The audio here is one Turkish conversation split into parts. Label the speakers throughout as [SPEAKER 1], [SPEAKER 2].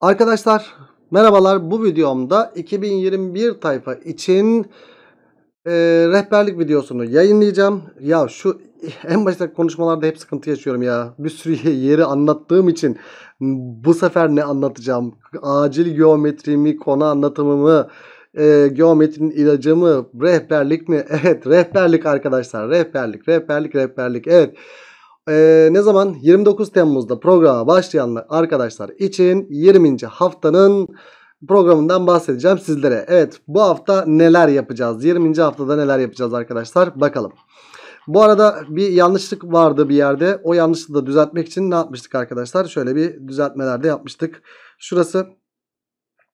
[SPEAKER 1] Arkadaşlar merhabalar bu videomda 2021 tayfa için e, rehberlik videosunu yayınlayacağım. Ya şu en başta konuşmalarda hep sıkıntı yaşıyorum ya. Bir sürü yeri anlattığım için bu sefer ne anlatacağım? Acil geometrimi, konu anlatımımı, e, geometrinin ilacı rehberlik mi? Evet rehberlik arkadaşlar rehberlik rehberlik rehberlik evet. Ee, ne zaman? 29 Temmuz'da programa başlayan arkadaşlar için 20. haftanın programından bahsedeceğim sizlere. Evet bu hafta neler yapacağız? 20. haftada neler yapacağız arkadaşlar? Bakalım. Bu arada bir yanlışlık vardı bir yerde. O yanlışlığı da düzeltmek için ne yapmıştık arkadaşlar? Şöyle bir düzeltmelerde yapmıştık. Şurası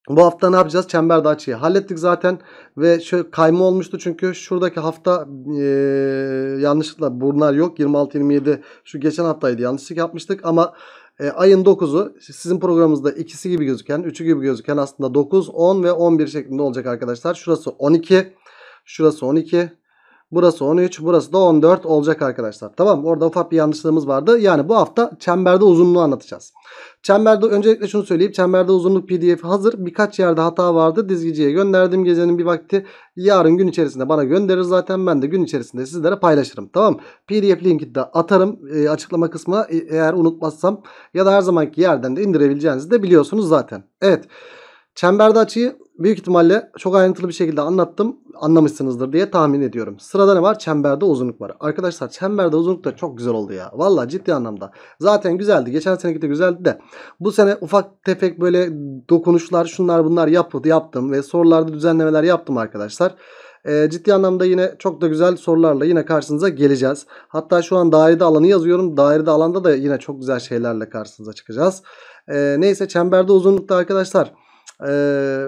[SPEAKER 1] bu hafta ne yapacağız? Çember açıyı hallettik zaten ve şöyle kayma olmuştu çünkü şuradaki hafta e, yanlışlıkla bunlar yok. 26-27 şu geçen haftaydı yanlışlık yapmıştık ama e, ayın 9'u sizin programınızda ikisi gibi gözüken, üçü gibi gözüken aslında 9, 10 ve 11 şeklinde olacak arkadaşlar. Şurası 12, şurası 12, Burası 13. Burası da 14 olacak arkadaşlar. Tamam Orada ufak bir yanlışlığımız vardı. Yani bu hafta çemberde uzunluğu anlatacağız. Çemberde öncelikle şunu söyleyeyim. Çemberde uzunluk pdf hazır. Birkaç yerde hata vardı. Dizgiciye gönderdim gecenin bir vakti. Yarın gün içerisinde bana gönderir zaten. Ben de gün içerisinde sizlere paylaşırım. Tamam pdf linki de atarım. E, açıklama kısmına e, eğer unutmazsam. Ya da her zamanki yerden de indirebileceğinizi de biliyorsunuz zaten. Evet. Çemberde açıyı büyük ihtimalle çok ayrıntılı bir şekilde anlattım. Anlamışsınızdır diye tahmin ediyorum. Sırada ne var? Çemberde uzunluk var. Arkadaşlar çemberde uzunluk da çok güzel oldu ya. Valla ciddi anlamda. Zaten güzeldi. Geçen seneki de güzeldi de. Bu sene ufak tefek böyle dokunuşlar şunlar bunlar yapıldı, yaptım. Ve sorularda düzenlemeler yaptım arkadaşlar. E, ciddi anlamda yine çok da güzel sorularla yine karşınıza geleceğiz. Hatta şu an dairede alanı yazıyorum. Dairede alanda da yine çok güzel şeylerle karşınıza çıkacağız. E, neyse çemberde uzunlukta arkadaşlar ee,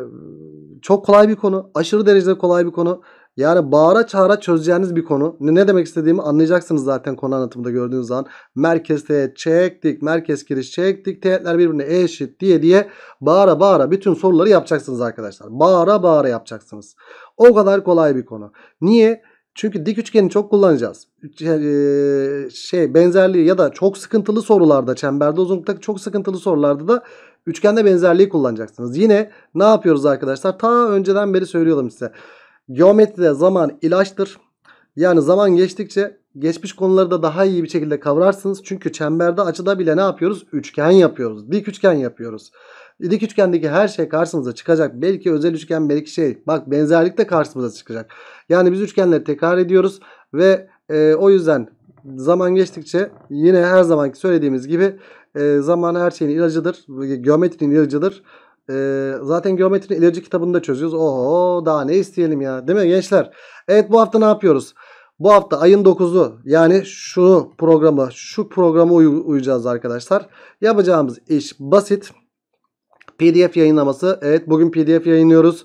[SPEAKER 1] çok kolay bir konu. Aşırı derecede kolay bir konu. Yani bağıra çağıra çözeceğiniz bir konu. Ne demek istediğimi anlayacaksınız zaten konu anlatımında gördüğünüz zaman. Merkez teğet çektik, merkez giriş çektik, teğetler birbirine eşit diye diye bağıra bağıra bütün soruları yapacaksınız arkadaşlar. Bağıra bağıra yapacaksınız. O kadar kolay bir konu. Niye? Çünkü dik üçgeni çok kullanacağız. E, şey benzerliği ya da çok sıkıntılı sorularda çemberde uzunluktaki çok sıkıntılı sorularda da üçgende benzerliği kullanacaksınız. Yine ne yapıyoruz arkadaşlar? Ta önceden beri söylüyordum size. Geometride zaman ilaçtır. Yani zaman geçtikçe geçmiş konuları da daha iyi bir şekilde kavrarsınız. Çünkü çemberde açıda bile ne yapıyoruz? Üçgen yapıyoruz. Dik üçgen yapıyoruz dik üçgendeki her şey karşımıza çıkacak. Belki özel üçgen belki şey. Bak benzerlik de karşımıza çıkacak. Yani biz üçgenleri tekrar ediyoruz ve e, o yüzden zaman geçtikçe yine her zamanki söylediğimiz gibi e, zaman her şeyin ilacıdır. Geometrinin ilacıdır. E, zaten geometrinin ilacı kitabını da çözüyoruz. Oho daha ne isteyelim ya değil mi gençler? Evet bu hafta ne yapıyoruz? Bu hafta ayın 9'u yani şu programı şu programı uy uyacağız arkadaşlar. Yapacağımız iş basit. PDF yayınlaması. Evet bugün PDF yayınlıyoruz.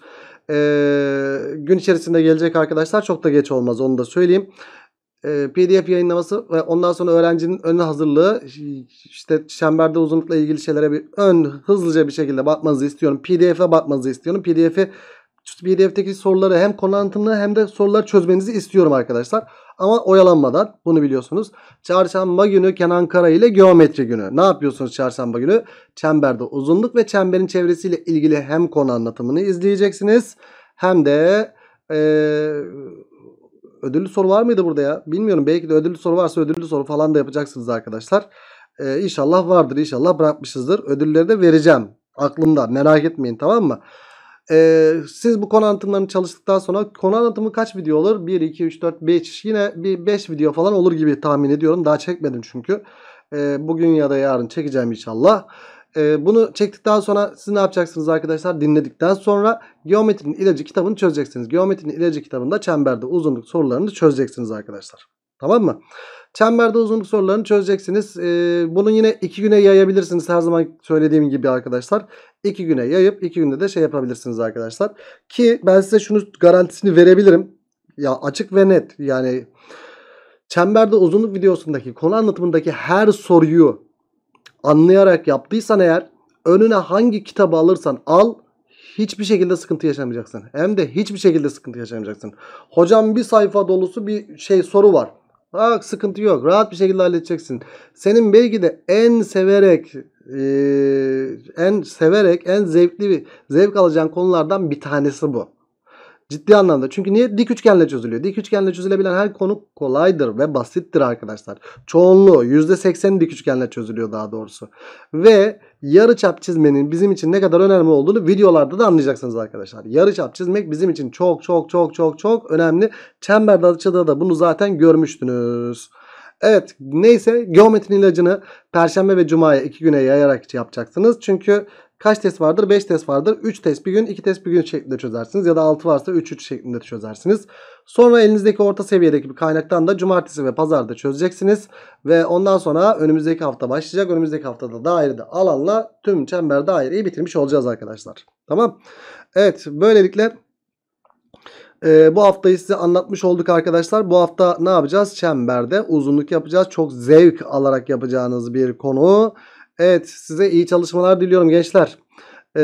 [SPEAKER 1] Ee, gün içerisinde gelecek arkadaşlar çok da geç olmaz onu da söyleyeyim. Ee, PDF yayınlaması ve ondan sonra öğrencinin ön hazırlığı işte şemberde uzunlukla ilgili şeylere bir ön hızlıca bir şekilde bakmanızı istiyorum. PDF'e bakmanızı istiyorum. PDF'i PDF'teki soruları hem konu anlatımını hem de soruları çözmenizi istiyorum arkadaşlar. Ama oyalanmadan bunu biliyorsunuz. Çarşamba günü Kenan Kara ile geometri günü. Ne yapıyorsunuz çarşamba günü? Çemberde uzunluk ve çemberin çevresiyle ilgili hem konu anlatımını izleyeceksiniz. Hem de ee, ödüllü soru var mıydı burada ya? Bilmiyorum. Belki de ödüllü soru varsa ödüllü soru falan da yapacaksınız arkadaşlar. Ee, inşallah vardır. İnşallah bırakmışızdır. Ödülleri de vereceğim. Aklımda. Merak etmeyin tamam mı? Ee, siz bu konu anlatımlarını çalıştıktan sonra konu anlatımı kaç video olur? 1, 2, 3, 4, 5 yine bir 5 video falan olur gibi tahmin ediyorum. Daha çekmedim çünkü. Ee, bugün ya da yarın çekeceğim inşallah. Ee, bunu çektikten sonra siz ne yapacaksınız arkadaşlar? Dinledikten sonra geometrinin ilacı kitabını çözeceksiniz. Geometrinin ilacı kitabında çemberde uzunluk sorularını çözeceksiniz arkadaşlar. Tamam mı? Çemberde uzunluk sorularını çözeceksiniz. Ee, bunu yine iki güne yayabilirsiniz. Her zaman söylediğim gibi arkadaşlar. iki güne yayıp iki günde de şey yapabilirsiniz arkadaşlar. Ki ben size şunu garantisini verebilirim. Ya açık ve net yani çemberde uzunluk videosundaki konu anlatımındaki her soruyu anlayarak yaptıysan eğer önüne hangi kitabı alırsan al hiçbir şekilde sıkıntı yaşamayacaksın. Hem de hiçbir şekilde sıkıntı yaşamayacaksın. Hocam bir sayfa dolusu bir şey soru var. Bak sıkıntı yok. Rahat bir şekilde halledeceksin. Senin belki de en severek e, en severek en zevkli bir zevk alacağın konulardan bir tanesi bu. Ciddi anlamda. Çünkü niye? Dik üçgenle çözülüyor. Dik üçgenle çözülebilen her konu kolaydır ve basittir arkadaşlar. Çoğunluğu %80 dik üçgenle çözülüyor daha doğrusu. Ve yarıçap çizmenin bizim için ne kadar önemli olduğunu videolarda da anlayacaksınız arkadaşlar. Yarıçap çizmek bizim için çok çok çok çok çok önemli. Çember açıda da bunu zaten görmüştünüz. Evet neyse geometrin ilacını perşembe ve cumaya iki güne yayarak yapacaksınız. Çünkü Kaç test vardır? 5 test vardır. 3 test bir gün, 2 test bir gün şeklinde çözersiniz. Ya da 6 varsa 3-3 şeklinde çözersiniz. Sonra elinizdeki orta seviyedeki bir kaynaktan da cumartesi ve pazarda çözeceksiniz. Ve ondan sonra önümüzdeki hafta başlayacak. Önümüzdeki haftada dairede alanla tüm çember daireyi bitirmiş olacağız arkadaşlar. Tamam. Evet böylelikle ee, bu haftayı size anlatmış olduk arkadaşlar. Bu hafta ne yapacağız? Çemberde uzunluk yapacağız. Çok zevk alarak yapacağınız bir konu. Evet size iyi çalışmalar diliyorum gençler. Ee,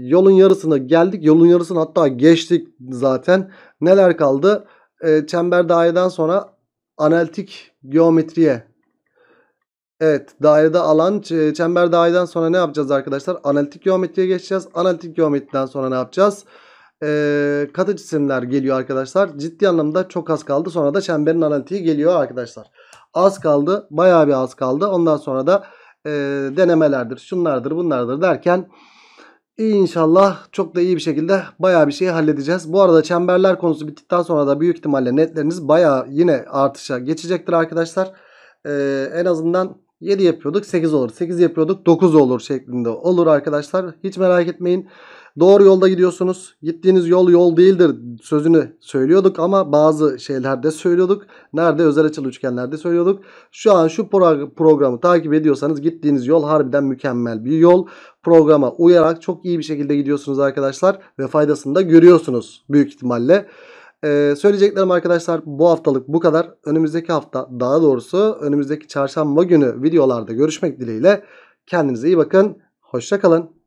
[SPEAKER 1] yolun yarısını geldik. Yolun yarısını hatta geçtik zaten. Neler kaldı? Ee, çember daireden sonra analitik geometriye. Evet dairede alan çember daireden sonra ne yapacağız arkadaşlar? Analitik geometriye geçeceğiz. Analitik geometriden sonra ne yapacağız? Ee, katı cisimler geliyor arkadaşlar. Ciddi anlamda çok az kaldı. Sonra da çemberin analitiği geliyor arkadaşlar. Az kaldı. Bayağı bir az kaldı. Ondan sonra da e, denemelerdir, şunlardır, bunlardır derken inşallah çok da iyi bir şekilde baya bir şey halledeceğiz. Bu arada çemberler konusu bittikten sonra da büyük ihtimalle netleriniz baya yine artışa geçecektir arkadaşlar. E, en azından 7 yapıyorduk 8 olur, 8 yapıyorduk 9 olur şeklinde olur arkadaşlar. Hiç merak etmeyin. Doğru yolda gidiyorsunuz. Gittiğiniz yol yol değildir sözünü söylüyorduk ama bazı şeylerde söylüyorduk. Nerede? Özel açılı üçgenlerde söylüyorduk. Şu an şu programı takip ediyorsanız gittiğiniz yol harbiden mükemmel bir yol. Programa uyarak çok iyi bir şekilde gidiyorsunuz arkadaşlar ve faydasını da görüyorsunuz büyük ihtimalle. Ee, söyleyeceklerim arkadaşlar bu haftalık bu kadar. Önümüzdeki hafta daha doğrusu önümüzdeki çarşamba günü videolarda görüşmek dileğiyle. Kendinize iyi bakın. Hoşçakalın.